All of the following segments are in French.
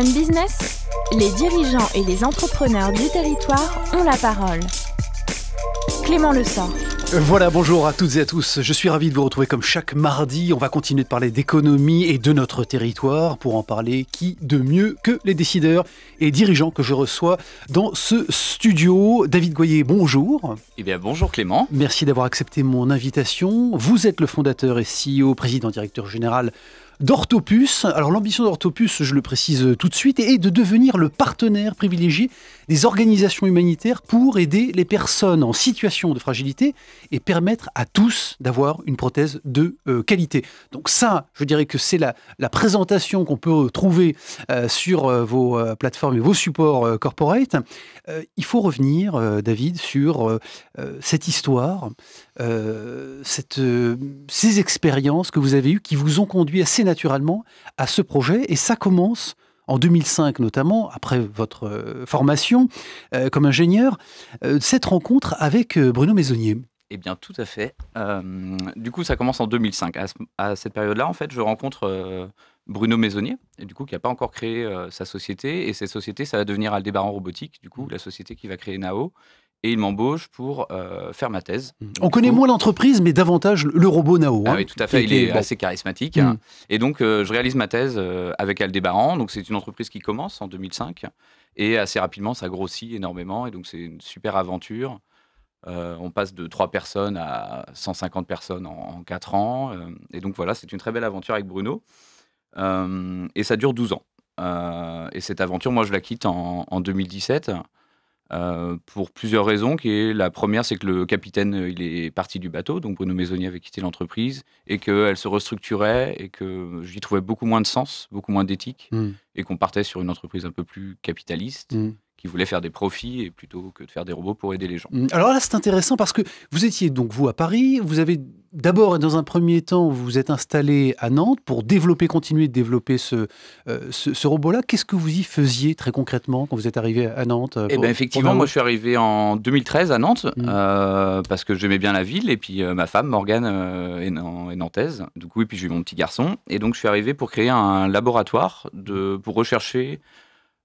Business, les dirigeants et les entrepreneurs du territoire ont la parole. Clément Le sang Voilà, bonjour à toutes et à tous. Je suis ravi de vous retrouver comme chaque mardi. On va continuer de parler d'économie et de notre territoire. Pour en parler, qui de mieux que les décideurs et dirigeants que je reçois dans ce studio David Goyer, bonjour. Eh bien, bonjour Clément. Merci d'avoir accepté mon invitation. Vous êtes le fondateur et CEO, président directeur général d'Orthopus. Alors l'ambition d'Orthopus, je le précise tout de suite, est de devenir le partenaire privilégié des organisations humanitaires pour aider les personnes en situation de fragilité et permettre à tous d'avoir une prothèse de euh, qualité. Donc ça, je dirais que c'est la, la, présentation qu'on peut trouver euh, sur euh, vos plateformes et vos supports corporate. il faut revenir, David, sur cette histoire, cette, ces expériences que vous avez eues qui vous ont conduit à naturellement à ce projet et ça commence en 2005 notamment, après votre euh, formation euh, comme ingénieur, euh, cette rencontre avec Bruno Maisonnier. Eh bien, tout à fait. du coup, ça commence en 2005. À, cette période-là, en fait, je rencontre Bruno Maisonnier, et du coup, qui n'a pas encore créé sa société. Et cette société, ça va devenir Aldébaran Robotique, du coup, la société qui va créer NAO, et il m'embauche pour euh, faire ma thèse. Mmh. On connaît moins l'entreprise, mais davantage le robot Nao. Ah hein, oui, tout à fait, il est assez charismatique. Hein. Mmh. Et donc, euh, je réalise ma thèse euh, avec Aldébaran. Donc, c'est une entreprise qui commence en 2005. Et assez rapidement, ça grossit énormément. Et donc, c'est une super aventure. on passe de 3 personnes à 150 personnes en, quatre 4 ans. et donc, voilà, c'est une très belle aventure avec Bruno. et ça dure 12 ans. et cette aventure, moi, je la quitte en, en 2017. Euh, pour plusieurs raisons. Qui la première, c'est que le capitaine euh, il est parti du bateau, donc Bruno Maisonnier avait quitté l'entreprise, et qu'elle se restructurait, et que j'y trouvais beaucoup moins de sens, beaucoup moins d'éthique, hmm. et qu'on partait sur une entreprise un peu plus capitaliste, hmm qui voulaient faire des profits et plutôt que de faire des robots pour aider les gens. Hum, alors là, c'est intéressant parce que vous étiez donc vous à Paris, vous avez d'abord et dans un premier temps, vous vous êtes installé à Nantes pour développer, continuer de développer ce, euh, ce, robot-là. Qu'est-ce que vous y faisiez très concrètement quand vous êtes arrivé à Nantes euh, eh ben Effectivement, moi je suis arrivé en 2013 à Nantes hum. euh, parce que j'aimais bien la ville et puis ma femme, Morgane, est, nantaise. Du coup, et puis j'ai eu mon petit garçon. Et donc je suis arrivé pour créer un laboratoire de, pour rechercher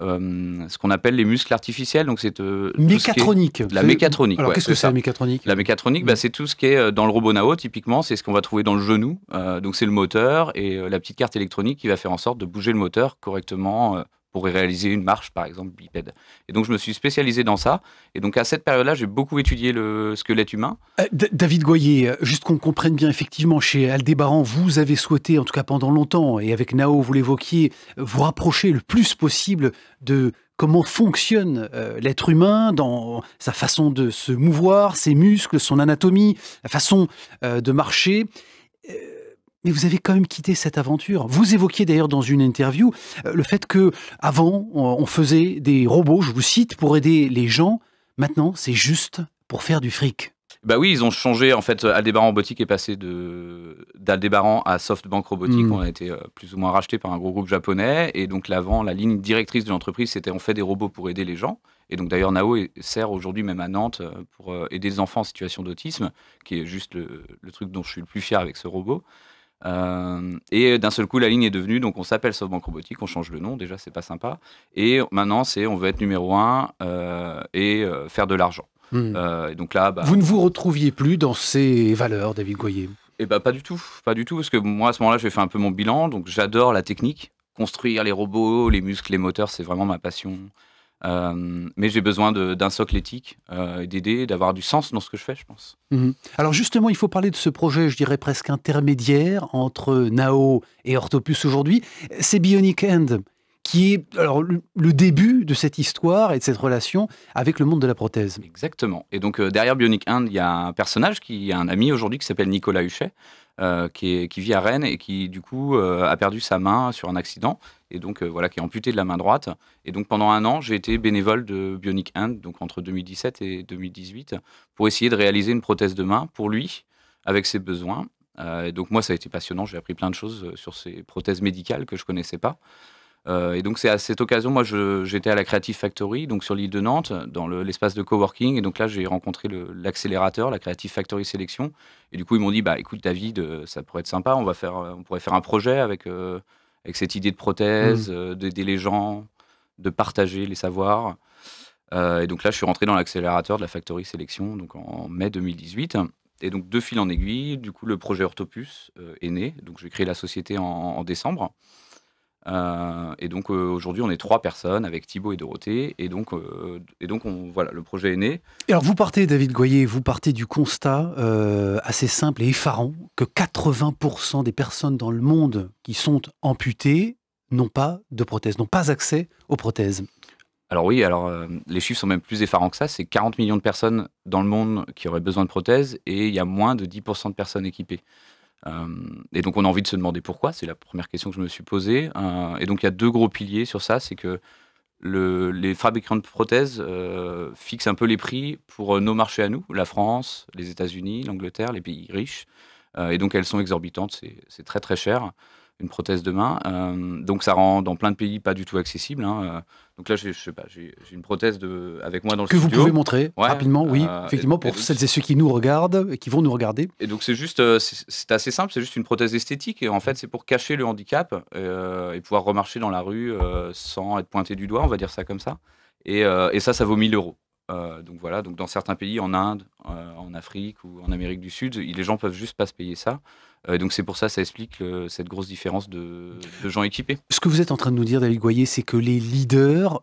euh, ce qu'on appelle les muscles artificiels. Donc c'est mécatronique. la mécatronique. Alors bah, qu'est-ce que c'est la mécatronique mm. La mécatronique, c'est tout ce qui est euh, dans le robot Nao. Typiquement, c'est ce qu'on va trouver dans le genou. Euh, donc c'est le moteur et la petite carte électronique qui va faire en sorte de bouger le moteur correctement pour réaliser une marche, par exemple, bipède. Et donc, je me suis spécialisé dans ça. Et donc, à cette période-là, j'ai beaucoup étudié le squelette humain. Euh, David Goyer, euh, juste qu'on comprenne bien, effectivement, chez Aldébaran, vous avez souhaité, en tout cas pendant longtemps, et avec Nao, vous l'évoquiez, vous rapprocher le plus possible de comment fonctionne euh, l'être humain dans sa façon de se mouvoir, ses muscles, son anatomie, la façon de marcher mais vous avez quand même quitté cette aventure. Vous évoquiez d'ailleurs dans une interview euh, le fait que avant on faisait des robots, je vous cite, pour aider les gens. Maintenant, c'est juste pour faire du fric. Bah oui, ils ont changé. En fait, euh, Aldébaran Robotique est passé d'Aldébaran à SoftBank Robotique. Hmm. On a été euh, plus ou moins racheté par un gros groupe japonais. Et donc, l'avant, la ligne directrice de l'entreprise, c'était on fait des robots pour aider les gens. Et donc, d'ailleurs, Nao sert aujourd'hui même à Nantes pour aider les enfants en situation d'autisme, qui est juste le, truc dont je suis le plus fier avec ce robot. Euh, et d'un seul coup, la ligne est devenue, donc on s'appelle SoftBank Robotique, on change le nom, déjà c'est pas sympa. Et maintenant, c'est on veut être numéro un euh, et euh, faire de l'argent. Hmm. donc là, bah, vous ne vous retrouviez plus dans ces valeurs, David Goyer Eh bah, pas du tout, pas du tout, parce que moi à ce moment-là, j'ai fait un peu mon bilan, donc j'adore la technique, construire les robots, les muscles, les moteurs, c'est vraiment ma passion. Euh, mais j'ai besoin d'un socle éthique, euh, d'aider, d'avoir du sens dans ce que je fais, je pense. Mhm. Alors justement, il faut parler de ce projet, je dirais presque intermédiaire, entre Nao et Orthopus aujourd'hui. C'est Bionic End qui est alors, le, début de cette histoire et de cette relation avec le monde de la prothèse. Exactement. Et donc, euh, derrière Bionic 1, il y a un personnage qui a un ami aujourd'hui qui s'appelle Nicolas Huchet, euh, qui, vit à Rennes et qui, du coup, euh, a perdu sa main sur un accident. Et donc, voilà, qui est amputé de la main droite. Et donc, pendant un an, j'ai été bénévole de Bionic 1, donc entre 2017 et 2018, pour essayer de réaliser une prothèse de main pour lui, avec ses besoins. Et donc, moi, ça a été passionnant. J'ai appris plein de choses sur ces prothèses médicales que je ne connaissais pas. Euh, et donc, c'est à cette occasion, moi, j'étais à la Creative Factory, donc sur l'île de Nantes, dans l'espace de coworking. Et donc là, j'ai rencontré l'accélérateur, la Creative Factory Sélection. Et du coup, ils m'ont dit, bah, écoute, David, euh, ça pourrait être sympa. On va faire, euh, on pourrait faire un projet avec avec cette idée de prothèse, mmh. d'aider les gens, de partager les savoirs. et donc là, je suis rentré dans l'accélérateur de la Factory Sélection, donc en mai 2018. Et donc, deux fils en aiguille, du coup, le projet Orthopus est né. Donc, j'ai créé la société en décembre. Euh, et donc euh, aujourd'hui, on est trois personnes avec Thibaut et Dorothée. Et donc, euh, on, voilà, le projet est né. alors vous partez, David Goyer, vous partez du constat assez simple et effarant que 80% des personnes dans le monde qui sont amputées n'ont pas de prothèse, n'ont pas accès aux prothèses. Alors oui, alors les chiffres sont même plus effarants que ça. C'est 40 millions de personnes dans le monde qui auraient besoin de prothèses et il y a moins de 10% de personnes équipées. Euh, et donc on a envie de se demander pourquoi, c'est la première question que je me suis posée. Euh, et donc il y a deux gros piliers sur ça, c'est que les fabricants de prothèses euh, fixent un peu les prix pour nos marchés à nous, la France, les États-Unis, l'Angleterre, les pays riches. et donc elles sont exorbitantes, c'est très très cher une prothèse de main. Euh, donc ça rend dans plein de pays pas du tout accessible. Hein. Euh, donc là, je sais pas, j'ai une prothèse de, avec moi dans le studio. Que vous pouvez montrer rapidement, oui, euh, effectivement, pour celles et ceux qui nous regardent et qui vont nous regarder. Et donc c'est juste, c'est assez simple, c'est juste une prothèse esthétique et en fait c'est pour cacher le handicap et, pouvoir remarcher dans la rue sans être pointé du doigt, on va dire ça comme ça. Et, et ça, ça vaut 1000 euros. Euh, donc voilà, donc dans certains pays, en Inde, euh, en Afrique ou en Amérique du Sud, les gens peuvent juste pas se payer ça. Euh, donc c'est pour ça, ça explique cette grosse différence de, de, gens équipés. Ce que vous êtes en train de nous dire, David Goyer, c'est que les leaders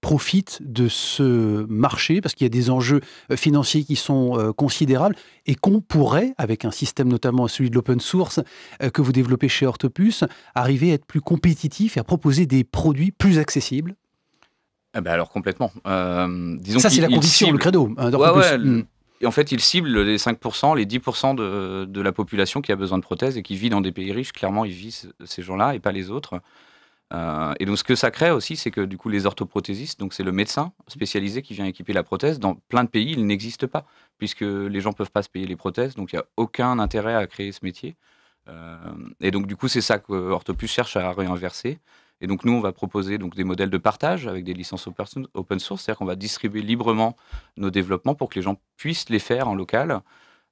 profitent de ce marché parce qu'il y a des enjeux financiers qui sont considérables et qu'on pourrait, avec un système notamment celui de l'open source que vous développez chez Ortopus, arriver à être plus compétitif et à proposer des produits plus accessibles ah ben alors complètement. Euh, ça, c'est la condition, le credo. Hein, mm. en fait, il cible les 5%, les 10% de, la population qui a besoin de prothèses et qui vit dans des pays riches. Clairement, ils vivent ces gens-là et pas les autres. Euh, et donc, ce que ça crée aussi, c'est que du coup, les orthoprothésistes, donc c'est le médecin spécialisé qui vient équiper la prothèse, dans plein de pays, il n'existe pas, puisque les gens ne peuvent pas se payer les prothèses, donc il n'y a aucun intérêt à créer ce métier. Euh, et donc, du coup, c'est ça que Orthopus cherche à réinverser. Et donc nous, on va proposer donc des modèles de partage avec des licences open source, c'est-à-dire qu'on va distribuer librement nos développements pour que les gens puissent les faire en local.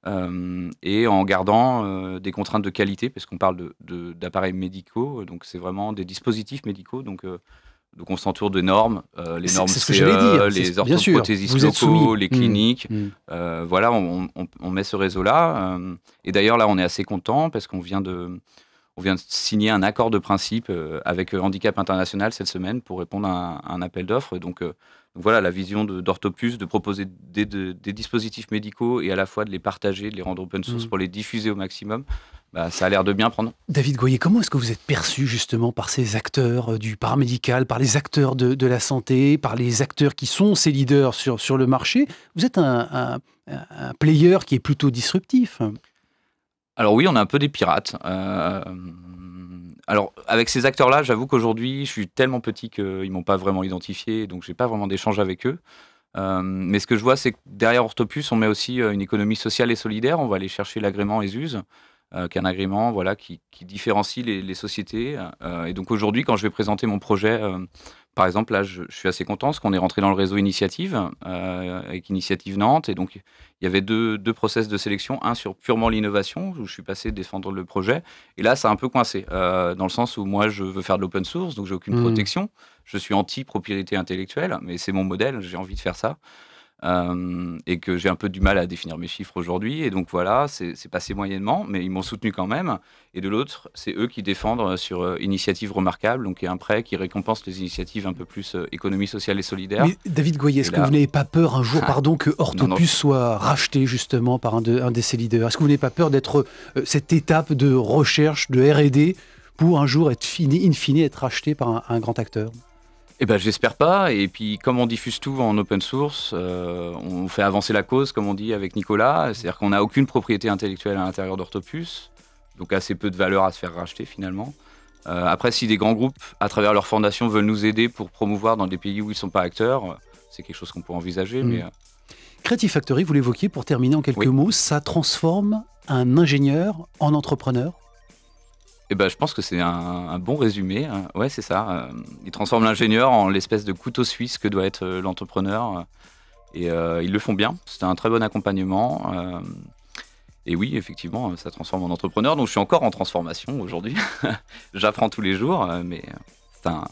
Euh, et en gardant euh, des contraintes de qualité, parce qu'on parle d'appareils de, médicaux, donc c'est vraiment des dispositifs médicaux, donc, euh, donc on s'entoure de normes, les normes CE, e, les orthoprothésistes les hmm. cliniques, hmm. voilà, on, met ce réseau-là, et d'ailleurs là on est assez content parce qu'on vient de on vient de signer un accord de principe euh, avec euh, Handicap International cette semaine pour répondre à un, appel d'offres. Donc, euh, donc, voilà, la vision d'Orthopus de, proposer des, dispositifs médicaux et à la fois de les partager, de les rendre open source mm. pour les diffuser au maximum, bah, ça a l'air de bien prendre. David Goyer, comment est-ce que vous êtes perçu justement par ces acteurs du paramédical, par les acteurs de, la santé, par les acteurs qui sont ces leaders sur, sur le marché Vous êtes un, un player qui est plutôt disruptif. Alors oui, on a un peu des pirates. Euh, alors avec ces acteurs-là, j'avoue qu'aujourd'hui, je suis tellement petit qu'ils m'ont pas vraiment identifié, donc je n'ai pas vraiment d'échange avec eux. Euh, mais ce que je vois, c'est que derrière Orthopus, on met aussi euh, une économie sociale et solidaire. On va aller chercher l'agrément ESUS, euh, qui est un agrément voilà, qui, différencie les sociétés. et donc aujourd'hui, quand je vais présenter mon projet par exemple, là, je, suis assez content parce qu'on est rentré dans le réseau Initiative euh, avec Initiative Nantes. Et donc, il y avait deux, deux process de sélection. Un sur purement l'innovation, où je suis passé défendre le projet. Et là, ça a un peu coincé, euh, dans le sens où moi, je veux faire de l'open source, donc j'ai aucune hmm. protection. Je suis anti-propriété intellectuelle, mais c'est mon modèle, j'ai envie de faire ça. Euh, et que j'ai un peu du mal à définir mes chiffres aujourd'hui. Et donc voilà, c'est passé moyennement, mais ils m'ont soutenu quand même. Et de l'autre, c'est eux qui défendent euh, sur Initiatives euh, Initiative Remarquable, donc il un prêt qui récompense les initiatives un peu plus économie sociale et solidaire. David Goyer, est-ce que vous n'avez pas peur un jour, ah, pardon, que Hortopus soit racheté justement par un de, un ses leaders Est-ce que vous n'avez pas peur d'être cette étape de recherche, de RD, pour un jour être fini, in fine, être racheté par un grand acteur eh ben, j'espère pas. Et puis, comme on diffuse tout en open source, euh, on fait avancer la cause, comme on dit avec Nicolas. C'est-à-dire qu'on n'a aucune propriété intellectuelle à l'intérieur d'Orthopus, donc assez peu de valeur à se faire racheter finalement. Euh, après, si des grands groupes, à travers leur fondation, veulent nous aider pour promouvoir dans des pays où ils ne sont pas acteurs, c'est quelque chose qu'on peut envisager. Mais, mm. euh, Creative Factory, vous l'évoquiez pour terminer en quelques mots, ça transforme un ingénieur en entrepreneur eh ben, je pense que c'est un, bon résumé. Hein. Ouais, c'est ça. Euh. Ils transforment l'ingénieur en l'espèce de couteau suisse que doit être euh, l'entrepreneur. Euh. Et ils le font bien. C'était un très bon accompagnement. et oui, effectivement, ça transforme en entrepreneur. Donc je suis encore en transformation aujourd'hui. J'apprends tous les jours, mais c'est un,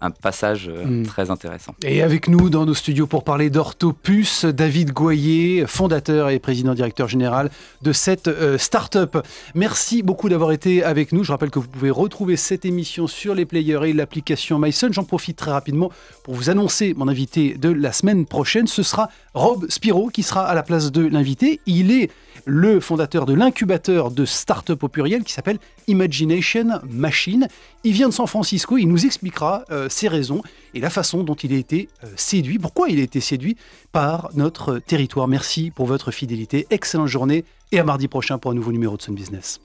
un passage euh, hmm. très intéressant. Et avec nous dans nos studios pour parler d'Orthopus, David Goyer, fondateur et président directeur général de cette euh, start-up. Merci beaucoup d'avoir été avec nous. Je rappelle que vous pouvez retrouver cette émission sur les players et l'application MySun. J'en profite très rapidement pour vous annoncer mon invité de la semaine prochaine. Ce sera Rob Spiro qui sera à la place de l'invité. Il est le fondateur de l'incubateur de start-up au pluriel qui s'appelle Imagination Machine. Il vient de San Francisco, il nous expliquera euh, ses raisons et la façon dont il a été euh, séduit, pourquoi il a été séduit par notre territoire. Merci pour votre fidélité, excellente journée et à mardi prochain pour un nouveau numéro de Sun Business.